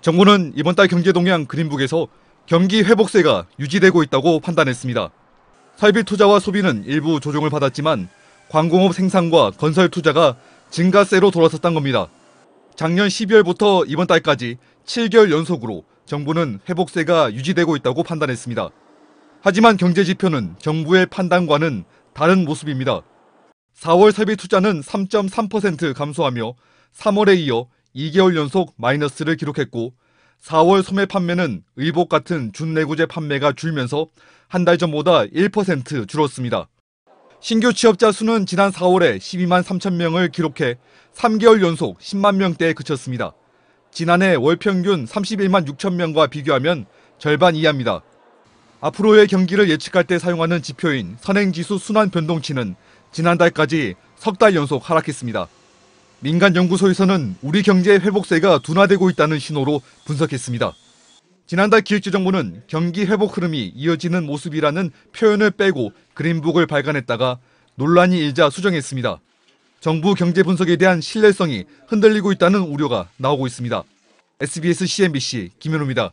정부는 이번 달 경제 동향 그린북에서 경기 회복세가 유지되고 있다고 판단했습니다. 설비 투자와 소비는 일부 조정을 받았지만 광공업 생산과 건설 투자가 증가세로 돌아섰던 겁니다. 작년 12월부터 이번 달까지 7개월 연속으로 정부는 회복세가 유지되고 있다고 판단했습니다. 하지만 경제 지표는 정부의 판단과는 다른 모습입니다. 4월 설비 투자는 3.3% 감소하며 3월에 이어 2개월 연속 마이너스를 기록했고 4월 소매 판매는 의복 같은 준내구재 판매가 줄면서 한 달 전보다 1% 줄었습니다. 신규 취업자 수는 지난 4월에 12만 3천 명을 기록해 3개월 연속 10만 명대에 그쳤습니다. 지난해 월 평균 31만 6천 명과 비교하면 절반 이하입니다. 앞으로의 경기를 예측할 때 사용하는 지표인 선행지수 순환 변동치는 지난달까지 석 달 연속 하락했습니다. 민간 연구소에서는 우리 경제 의 회복세가 둔화되고 있다는 신호로 분석했습니다. 지난달 기획재정부는 경기 회복 흐름이 이어지는 모습이라는 표현을 빼고 그린북을 발간했다가 논란이 일자 수정했습니다. 정부 경제 분석에 대한 신뢰성이 흔들리고 있다는 우려가 나오고 있습니다. SBS CNBC 김현우입니다.